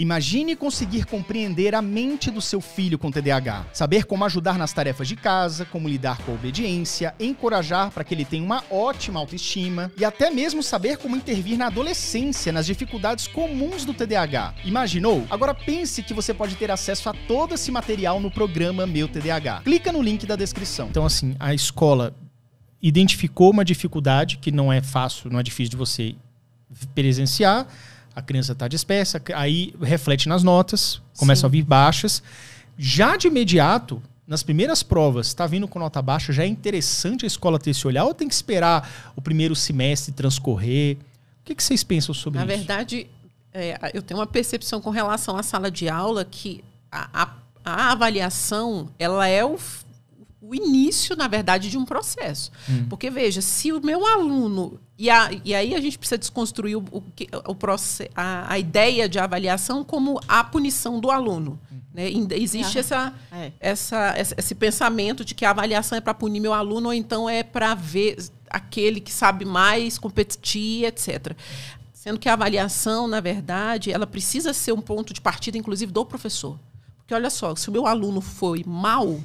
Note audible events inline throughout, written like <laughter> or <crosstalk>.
Imagine conseguir compreender a mente do seu filho com TDAH, saber como ajudar nas tarefas de casa, como lidar com a obediência, encorajar para que ele tenha uma ótima autoestima e até mesmo saber como intervir na adolescência nas dificuldades comuns do TDAH. Imaginou? Agora pense que você pode ter acesso a todo esse material no programa Meu TDAH. Clica no link da descrição. Então assim, a escola identificou uma dificuldade que não é fácil, não é difícil de você presenciar a criança está dispersa, aí reflete nas notas, começam Sim. a vir baixas. Já de imediato, nas primeiras provas, está vindo com nota baixa, já é interessante a escola ter esse olhar ou tem que esperar o primeiro semestre transcorrer? O que, que vocês pensam sobre Na isso? Na verdade, é, eu tenho uma percepção com relação à sala de aula que a, a, a avaliação ela é o o início, na verdade, de um processo. Hum. Porque, veja, se o meu aluno. E, a, e aí a gente precisa desconstruir o, o, o a, a, ideia de avaliação como a punição do aluno. Hum. Né? Existe ah, essa, é. essa, esse pensamento de que a avaliação é para punir meu aluno ou então é para ver aquele que sabe mais, competir, etc. Sendo que a avaliação, na verdade, ela precisa ser um ponto de partida, inclusive, do professor. Porque, olha só, se o meu aluno foi mal,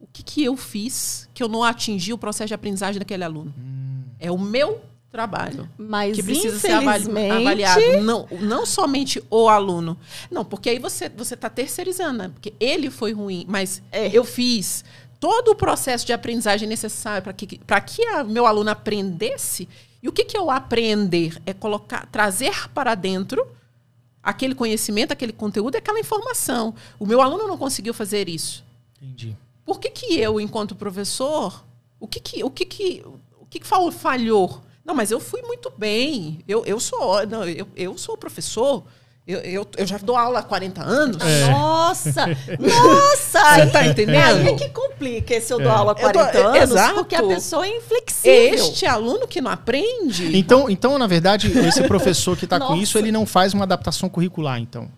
o que, que eu fiz que eu não atingi o processo de aprendizagem daquele aluno. Hum. É o meu trabalho. Mas que precisa ser avaliado. Não, não somente o aluno. Não, porque aí você você está terceirizando, né? porque ele foi ruim, mas é. eu fiz todo o processo de aprendizagem necessário para que para que a, meu aluno aprendesse. E o que que eu aprender é colocar, trazer para dentro aquele conhecimento, aquele conteúdo, aquela informação. O meu aluno não conseguiu fazer isso. Entendi por que, que eu, enquanto professor, o que que, o que, que, o que, que falhou? Não, mas eu fui muito bem. Eu, eu sou não, eu, eu sou professor. Eu, eu, eu já dou aula há 40 anos. É. Nossa! <laughs> Nossa! Você tá entendendo? é que complica esse eu dou é. aula há 40 dou, anos, exato. porque a pessoa é inflexível. Este aluno que não aprende. Então, então na verdade, esse professor que está com isso, ele não faz uma adaptação curricular, então.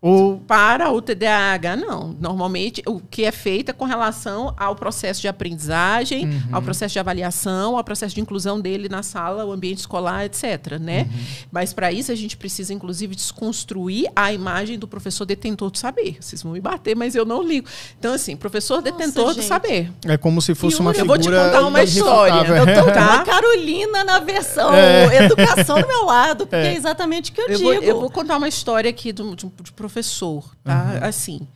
O Para o TDAH, não. Normalmente, o que é feito é com relação ao processo de aprendizagem, uhum. ao processo de avaliação, ao processo de inclusão dele na sala, o ambiente escolar, etc. Né? Uhum. Mas, para isso, a gente precisa, inclusive, desconstruir a imagem do professor detentor do saber. Vocês vão me bater, mas eu não ligo. Então, assim, professor Nossa, detentor gente. do saber. É como se fosse e uma figura... Eu vou te contar uma história. Eu tô com <laughs> tá? a Carolina na versão é. educação do meu lado, porque é, é exatamente o que eu, eu digo. Vou, eu vou contar uma história aqui de um professor professor, tá? Uhum. Assim,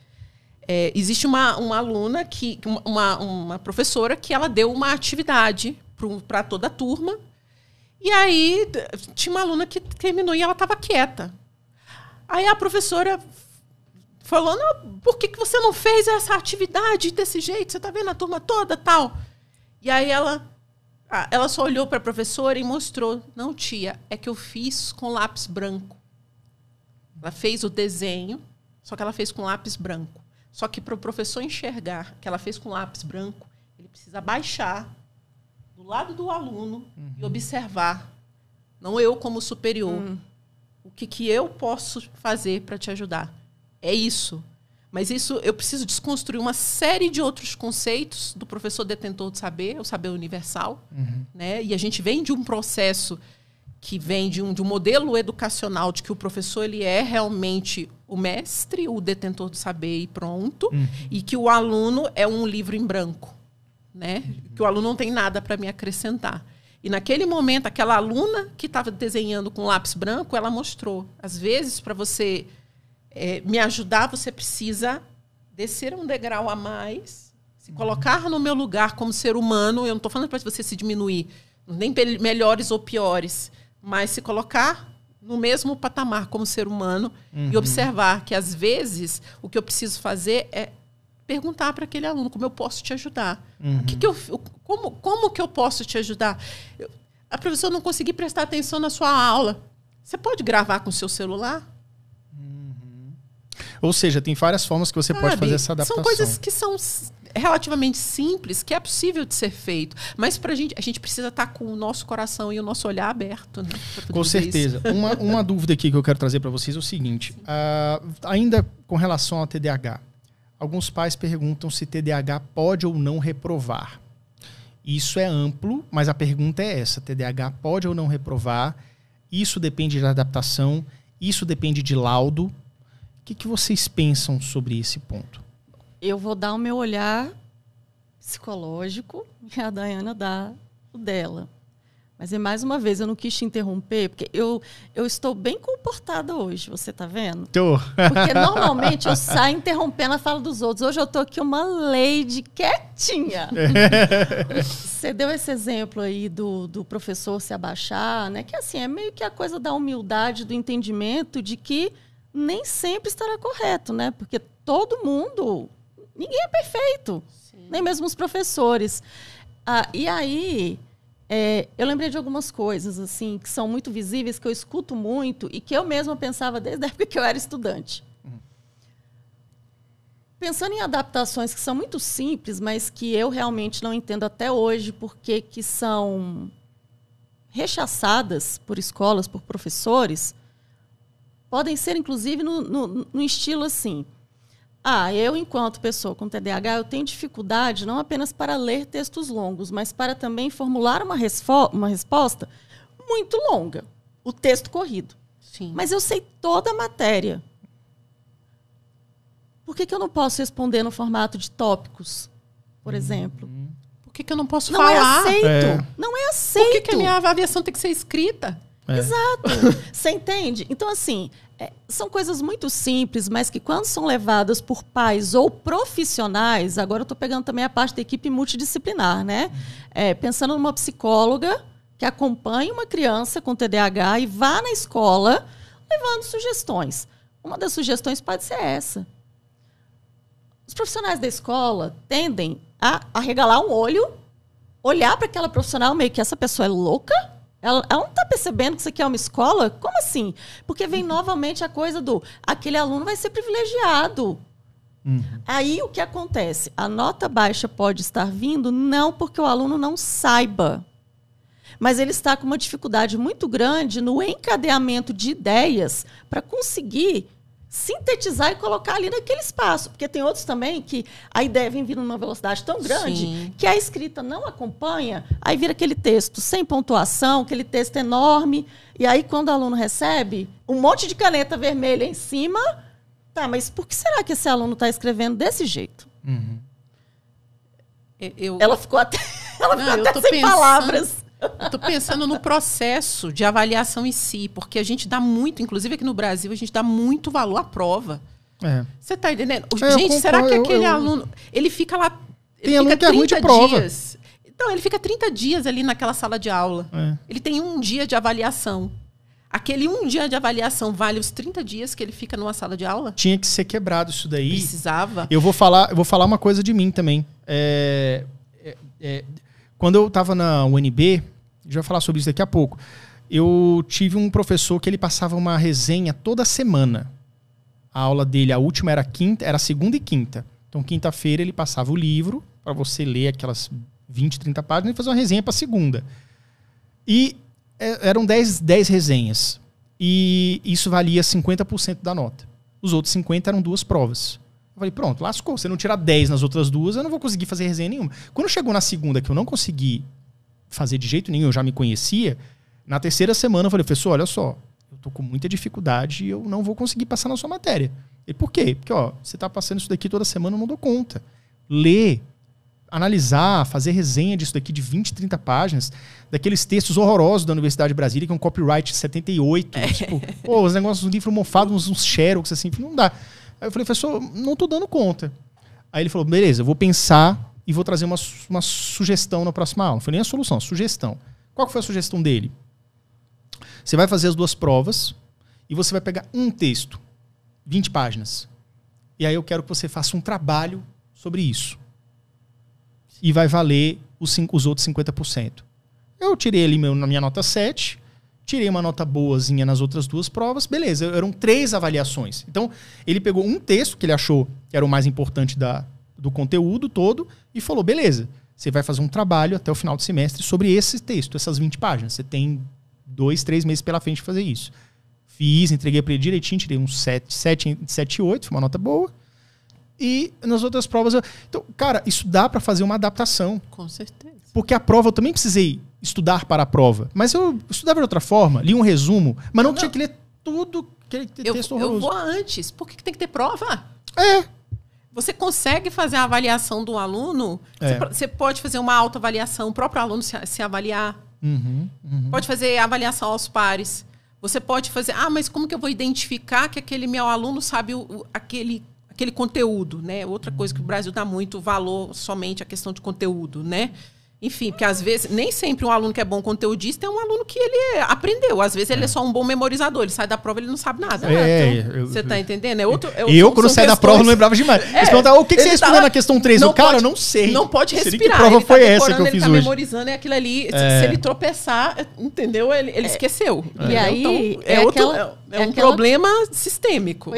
é, existe uma, uma aluna que uma, uma professora que ela deu uma atividade para toda a turma e aí tinha uma aluna que terminou e ela estava quieta. Aí a professora falou: por que, que você não fez essa atividade desse jeito? Você está vendo a turma toda tal? E aí ela, ela só olhou para a professora e mostrou: não, tia, é que eu fiz com lápis branco. Ela fez o desenho, só que ela fez com lápis branco. Só que para o professor enxergar que ela fez com lápis branco, ele precisa baixar do lado do aluno uhum. e observar. Não eu como superior. Uhum. O que, que eu posso fazer para te ajudar? É isso. Mas isso eu preciso desconstruir uma série de outros conceitos do professor detentor de saber, o saber universal. Uhum. Né? E a gente vem de um processo que vem de um, de um modelo educacional de que o professor ele é realmente o mestre, o detentor do saber e pronto, uhum. e que o aluno é um livro em branco, né? Uhum. Que o aluno não tem nada para me acrescentar. E naquele momento, aquela aluna que estava desenhando com lápis branco, ela mostrou. Às vezes, para você é, me ajudar, você precisa descer um degrau a mais, se colocar no meu lugar como ser humano. Eu não estou falando para você se diminuir, nem melhores ou piores mas se colocar no mesmo patamar como ser humano uhum. e observar que às vezes o que eu preciso fazer é perguntar para aquele aluno como eu posso te ajudar uhum. o que, uhum. que eu como como que eu posso te ajudar eu, a professora não consegui prestar atenção na sua aula você pode gravar com o seu celular uhum. ou seja tem várias formas que você Sabe, pode fazer essa adaptação são coisas que são relativamente simples que é possível de ser feito. Mas para a gente, a gente precisa estar tá com o nosso coração e o nosso olhar aberto. Né, com certeza. Uma, uma dúvida aqui que eu quero trazer para vocês é o seguinte: uh, ainda com relação ao TDAH, alguns pais perguntam se TDAH pode ou não reprovar. Isso é amplo, mas a pergunta é essa: TDAH pode ou não reprovar? Isso depende da adaptação, isso depende de laudo. O que, que vocês pensam sobre esse ponto? eu vou dar o meu olhar psicológico e é a Dayana dá o dela. Mas, é mais uma vez, eu não quis te interromper, porque eu, eu estou bem comportada hoje, você tá vendo? Tô. Porque normalmente eu <laughs> saio interrompendo a fala dos outros. Hoje eu tô aqui uma lady quietinha. <laughs> É. você deu esse exemplo aí do, do professor se abaixar, né? Que assim, é meio que a coisa da humildade, do entendimento de que nem sempre estará correto, né? Porque todo mundo Ninguém é perfeito, Sim. nem mesmo os professores. Ah, e aí, é, eu lembrei de algumas coisas assim que são muito visíveis, que eu escuto muito e que eu mesma pensava desde a época que eu era estudante. Hum. Pensando em adaptações que são muito simples, mas que eu realmente não entendo até hoje porque que são rechaçadas por escolas, por professores, podem ser inclusive no, no, no estilo assim: ah, eu, enquanto pessoa com TDAH, eu tenho dificuldade não apenas para ler textos longos, mas para também formular uma, uma resposta muito longa. O texto corrido. Sim. Mas eu sei toda a matéria. Por que, que eu não posso responder no formato de tópicos, por uhum. exemplo? Por que, que eu não posso não é falar? É aceito. É. Não é aceito. Por que, que a minha avaliação tem que ser escrita? É. Exato. <laughs> Você entende? Então, assim, é, são coisas muito simples, mas que quando são levadas por pais ou profissionais, agora eu estou pegando também a parte da equipe multidisciplinar, né? É, pensando numa psicóloga que acompanhe uma criança com TDAH e vá na escola levando sugestões. Uma das sugestões pode ser essa. Os profissionais da escola tendem a arregalar um olho, olhar para aquela profissional meio que essa pessoa é louca, ela, ela, não está percebendo que isso aqui é uma escola? Como assim? Porque vem uhum. novamente a coisa do aquele aluno vai ser privilegiado. Uhum. Aí o que acontece? A nota baixa pode estar vindo não porque o aluno não saiba, mas ele está com uma dificuldade muito grande no encadeamento de ideias para conseguir sintetizar e colocar ali naquele espaço. Porque tem outros também que a ideia vem vindo numa velocidade tão grande Sim. que a escrita não acompanha, aí vira aquele texto sem pontuação, aquele texto enorme. E aí, quando o aluno recebe, um monte de caneta vermelha em cima. Tá, mas por que será que esse aluno está escrevendo desse jeito? Uhum. Eu, eu... Ela ficou até, <laughs> ela ficou não, até sem pensando... palavras. Eu tô pensando no processo de avaliação em si, porque a gente dá muito, inclusive aqui no Brasil, a gente dá muito valor à prova. É. Você tá entendendo? É, gente, será que aquele eu, eu... aluno. Ele fica lá. Ele tem aluno que é ruim de prova. Dias. Então, ele fica 30 dias ali naquela sala de aula. É. Ele tem um dia de avaliação. Aquele um dia de avaliação vale os 30 dias que ele fica numa sala de aula? Tinha que ser quebrado isso daí. Precisava. Eu vou falar, eu vou falar uma coisa de mim também. É, é, é quando eu estava na UNB, gente vou falar sobre isso daqui a pouco, eu tive um professor que ele passava uma resenha toda semana. A aula dele, a última era quinta, era segunda e quinta. Então, quinta-feira ele passava o livro para você ler aquelas 20, 30 páginas e fazer uma resenha para segunda. E é, eram 10, 10 resenhas. E isso valia 50% da nota. Os outros 50 eram duas provas falei, pronto, lascou. Se eu não tirar 10 nas outras duas, eu não vou conseguir fazer resenha nenhuma. Quando chegou na segunda, que eu não consegui fazer de jeito nenhum, eu já me conhecia, na terceira semana eu falei, professor, olha só, eu tô com muita dificuldade e eu não vou conseguir passar na sua matéria. Ele, por quê? Porque, ó, você tá passando isso daqui toda semana, eu não dou conta. Ler, analisar, fazer resenha disso daqui de 20, 30 páginas, daqueles textos horrorosos da Universidade de Brasília, que é um copyright 78. É. Tipo, pô, os negócios, um livro mofado, uns, uns xerox, assim, não dá. Aí eu falei, professor, não tô dando conta. Aí ele falou, beleza, eu vou pensar e vou trazer uma, uma sugestão na próxima aula. Não foi nem a solução, a sugestão. Qual foi a sugestão dele? Você vai fazer as duas provas e você vai pegar um texto, 20 páginas. E aí eu quero que você faça um trabalho sobre isso. E vai valer os, cinco, os outros 50%. Eu tirei ali meu, na minha nota 7, tirei uma nota boazinha nas outras duas provas, beleza, eram três avaliações. Então, ele pegou um texto que ele achou que era o mais importante da, do conteúdo todo e falou: beleza, você vai fazer um trabalho até o final do semestre sobre esse texto, essas 20 páginas. Você tem dois, três meses pela frente de fazer isso. Fiz, entreguei para ele direitinho, tirei um 7, 7, 7, 8, foi uma nota boa. E nas outras provas. Eu... Então, cara, isso dá para fazer uma adaptação. Com certeza. Porque a prova eu também precisei estudar para a prova. Mas eu estudava de outra forma, li um resumo, mas não, não. tinha que ler tudo aquele texto eu, horroroso. Eu vou antes. Por que tem que ter prova? É. Você consegue fazer a avaliação do aluno? É. Você, pode fazer uma autoavaliação, o próprio aluno se, se avaliar. Uhum, uhum. Pode fazer avaliação aos pares. Você pode fazer, ah, mas como que eu vou identificar que aquele meu aluno sabe o, o, aquele, aquele conteúdo, né? Outra uhum. coisa que o Brasil dá muito valor somente à questão de conteúdo, né? Enfim, porque às vezes, nem sempre um aluno que é bom conteudista é um aluno que ele aprendeu. Às vezes ele é, é só um bom memorizador. Ele sai da prova ele não sabe nada. É, então, eu, você tá entendendo? É outro, é, eu, quando saí da prova, não lembrava demais. É, Eles o que, que você tá respondeu na questão 3? Não o cara, pode, não sei. Não pode respirar. Que prova ele tá foi tá essa que eu fiz ele tá hoje? memorizando, é aquilo ali. É. Se ele tropeçar, é, entendeu? Ele, ele é. esqueceu. E aí, então, é, outro, aquela, é, um aquela... problema sistêmico.